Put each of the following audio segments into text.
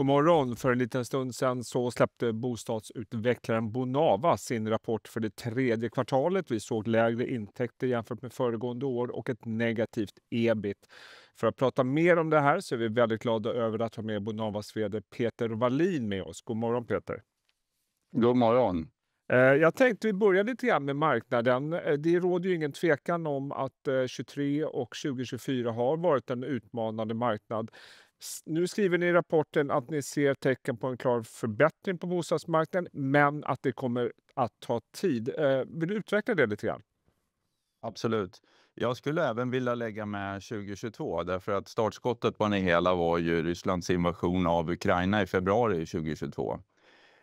God morgon! För en liten stund sedan så släppte bostadsutvecklaren Bonava sin rapport för det tredje kvartalet. Vi såg lägre intäkter jämfört med föregående år och ett negativt ebit. För att prata mer om det här så är vi väldigt glada över att ha med Bonavas vd Peter Wallin med oss. God morgon Peter! God morgon! Eh, jag tänkte vi börjar lite grann med marknaden. Eh, det råder ju ingen tvekan om att 2023 eh, och 2024 har varit en utmanande marknad. Nu skriver ni i rapporten att ni ser tecken på en klar förbättring på bostadsmarknaden men att det kommer att ta tid. Eh, vill du utveckla det lite grann? Absolut. Jag skulle även vilja lägga med 2022 därför att startskottet på det hela var ju Rysslands invasion av Ukraina i februari 2022.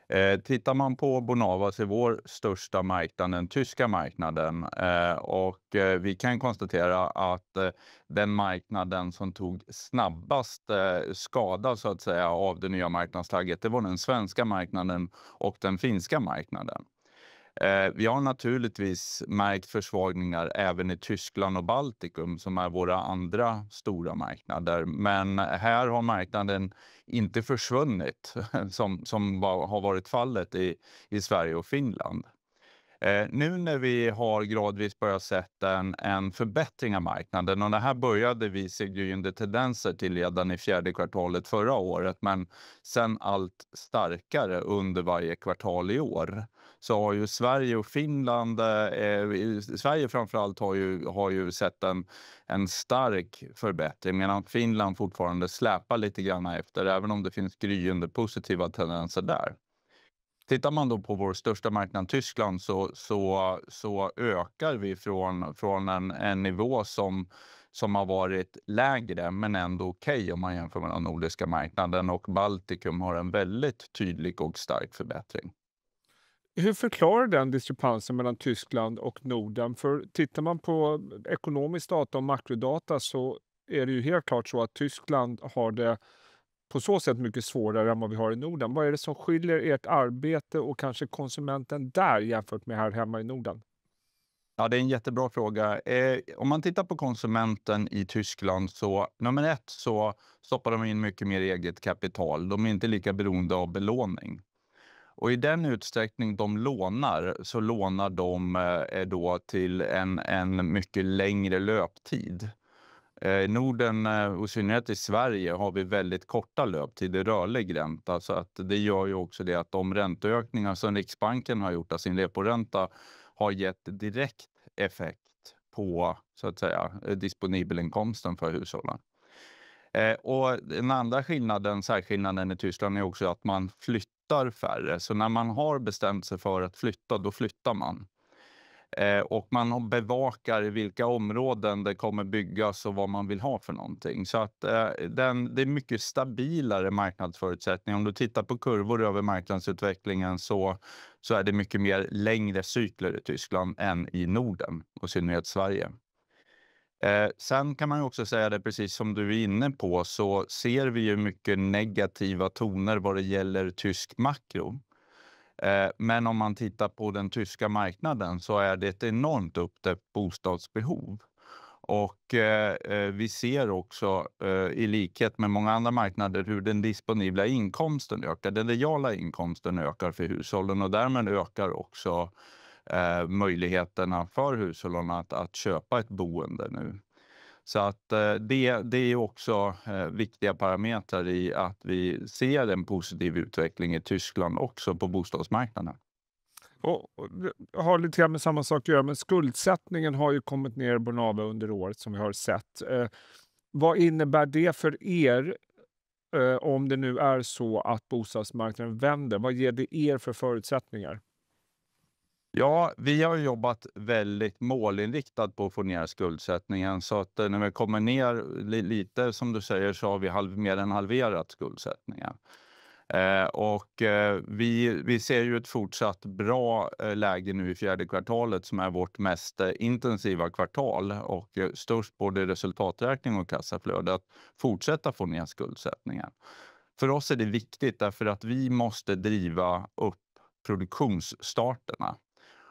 Eh, tittar man på Bonava så är vår största marknad den tyska marknaden eh, och eh, vi kan konstatera att eh, den marknaden som tog snabbast eh, skada så att säga av det nya marknadsläget, det var den svenska marknaden och den finska marknaden. Eh, vi har naturligtvis märkt försvagningar även i Tyskland och Baltikum som är våra andra stora marknader. Men här har marknaden inte försvunnit som, som har varit fallet i, i Sverige och Finland. Eh, nu när vi har gradvis börjat se en, en förbättring av marknaden och det här började vi se gryende tendenser till redan i fjärde kvartalet förra året, men sen allt starkare under varje kvartal i år så har ju Sverige och Finland, eh, Sverige framförallt har ju, har ju sett en, en stark förbättring medan Finland fortfarande släpar lite grann efter, även om det finns gryende positiva tendenser där. Tittar man då på vår största marknad Tyskland så, så, så ökar vi från, från en, en nivå som, som har varit lägre men ändå okej okay om man jämför med den nordiska marknaden och Baltikum har en väldigt tydlig och stark förbättring. Hur förklarar den diskrepansen mellan Tyskland och Norden? För tittar man på ekonomisk data och makrodata så är det ju helt klart så att Tyskland har det på så sätt mycket svårare än vad vi har i Norden. Vad är det som skiljer ert arbete och kanske konsumenten där jämfört med här hemma i Norden? Ja, det är en jättebra fråga. Eh, om man tittar på konsumenten i Tyskland så nummer ett så stoppar de in mycket mer eget kapital. De är inte lika beroende av belåning. Och i den utsträckning de lånar så lånar de eh, då till en, en mycket längre löptid. Eh, I Norden eh, och i synnerhet i Sverige har vi väldigt korta löptider, rörlig ränta. Så att det gör ju också det att de ränteökningar som Riksbanken har gjort av sin reporänta har gett direkt effekt på så att säga, eh, disponibelinkomsten för hushållen. Och den andra skillnaden, särskillnaden i Tyskland är också att man flyttar färre. Så när man har bestämt sig för att flytta, då flyttar man. Eh, och man bevakar vilka områden det kommer byggas och vad man vill ha för någonting. Så att eh, den, det är mycket stabilare marknadsförutsättningar. Om du tittar på kurvor över marknadsutvecklingen så, så är det mycket mer längre cykler i Tyskland än i Norden och i synnerhet Sverige. Eh, sen kan man också säga det, precis som du är inne på, så ser vi ju mycket negativa toner vad det gäller tysk makro. Eh, men om man tittar på den tyska marknaden så är det ett enormt uppdämt bostadsbehov. Och eh, eh, vi ser också, i likhet med många andra marknader, hur den disponibla inkomsten ökar. Den reala inkomsten ökar för hushållen och därmed ökar också möjligheterna för hushållen att, att köpa ett boende nu. Så att eh, det, det är också eh, viktiga parametrar i att vi ser en positiv utveckling i Tyskland också på bostadsmarknaden. Och, och har lite grann med samma sak att göra, men skuldsättningen har ju kommit ner Bonava under året som vi har sett. Eh, vad innebär det för er eh, om det nu är så att bostadsmarknaden vänder? Vad ger det er för förutsättningar? Ja, vi har jobbat väldigt målinriktat på att få ner skuldsättningen så att eh, när vi kommer ner lite som du säger så har vi halv, mer än halverat skuldsättningen. Eh, och eh, vi, vi ser ju ett fortsatt bra eh, läge nu i fjärde kvartalet som är vårt mest eh, intensiva kvartal och eh, störst både resultaträkning och kassaflöde att fortsätta få ner skuldsättningen. För oss är det viktigt därför att vi måste driva upp produktionsstarterna.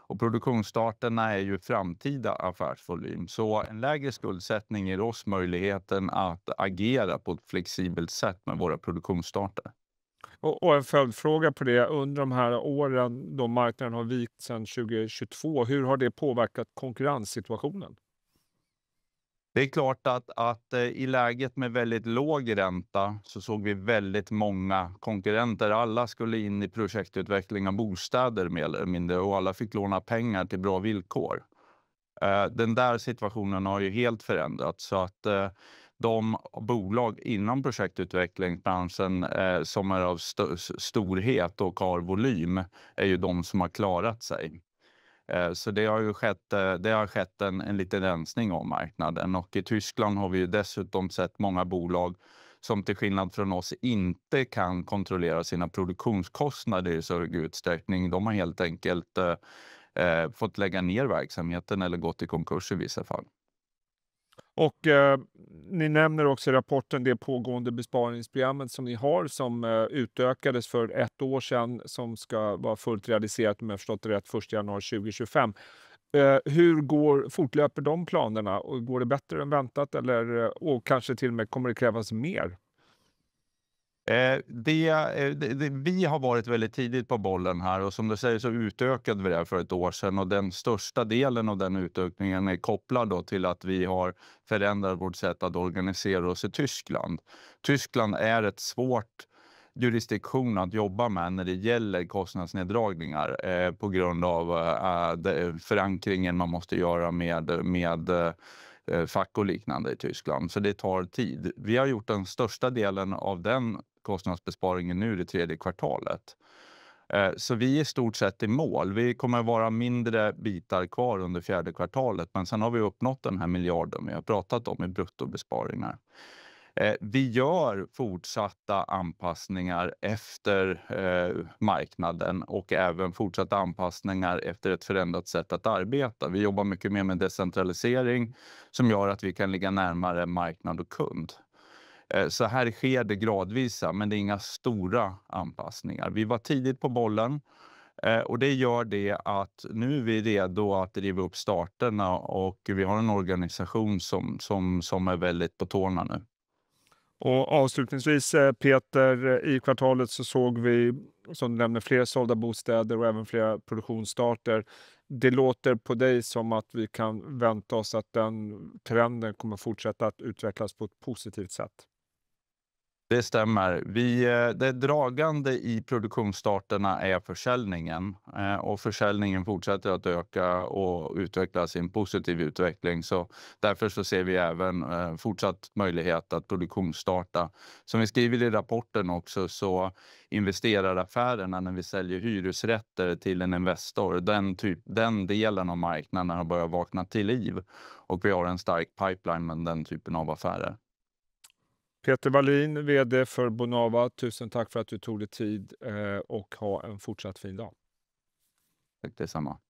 Och produktionsstarterna är ju framtida affärsvolym. Så en lägre skuldsättning ger oss möjligheten att agera på ett flexibelt sätt med våra produktionsstarter. Och, och en följdfråga på det. Under de här åren då marknaden har vikt sedan 2022, hur har det påverkat konkurrenssituationen? Det är klart att, att eh, i läget med väldigt låg ränta så såg vi väldigt många konkurrenter. Alla skulle in i projektutveckling av bostäder mer eller mindre och alla fick låna pengar till bra villkor. Eh, den där situationen har ju helt förändrats så att eh, de bolag inom projektutvecklingsbranschen som är av st storhet och har volym är ju de som har klarat sig. Eh, så det har ju skett, eh, det har skett en, en liten rensning av marknaden och i Tyskland har vi ju dessutom sett många bolag som till skillnad från oss inte kan kontrollera sina produktionskostnader i större utsträckning. De har helt enkelt eh, eh fått lägga ner verksamheten eller gått i konkurs i vissa fall. Och, eh, ni nämner också i rapporten det pågående besparingsprogrammet som ni har som eh, utökades för ett år sedan som ska vara fullt realiserat om jag förstått det rätt 1 januari 2025. Eh, hur går, fortlöper de planerna? Och går det bättre än väntat eller, eh, och kanske till och med kommer det krävas mer? Eh, eh, det, det, vi har varit väldigt tidigt på bollen här och som du säger så utökade vi det här för ett år sedan och den största delen av den utökningen är kopplad då till att vi har förändrat vårt sätt att organisera oss i Tyskland. Tyskland är ett svårt jurisdiktion att jobba med när det gäller kostnadsneddragningar eh, på grund av eh, förankringen man måste göra med, med eh, fack och liknande i Tyskland. Så det tar tid. Vi har gjort den största delen av den kostnadsbesparingen nu det tredje kvartalet. Eh, så vi är i stort sett i mål. Vi kommer att vara mindre bitar kvar under fjärde kvartalet, men sen har vi uppnått den här miljarden vi har pratat om i bruttobesparingar. Eh, vi gör fortsatta anpassningar efter eh, marknaden och även fortsatta anpassningar efter ett förändrat sätt att arbeta. Vi jobbar mycket mer med decentralisering som gör att vi kan ligga närmare marknad och kund. Eh, så här sker det gradvisa, men det är inga stora anpassningar. Vi var tidigt på bollen eh, och det gör det att nu är vi redo att driva upp starterna och vi har en organisation som, som, som är väldigt på tårna nu. Och avslutningsvis eh, Peter, i kvartalet så såg vi som du nämner fler sålda bostäder och även flera produktionsstarter. Det låter på dig som att vi kan vänta oss att den trenden kommer fortsätta att utvecklas på ett positivt sätt. Det stämmer. Vi, eh, det dragande i produktionsstarterna är försäljningen eh, och försäljningen fortsätter att öka och utvecklas i en positiv utveckling. Så därför så ser vi även eh, fortsatt möjlighet att produktionsstarta. Som vi skriver i rapporten också så investerar affärerna när vi säljer hyresrätter till en Investor. Den, typ, den delen av marknaden har börjat vakna till liv och vi har en stark pipeline med den typen av affärer. Peter Wallin, VD för Bonava, tusen tack för att du tog dig tid eh, och ha en fortsatt fin dag. Tack detsamma.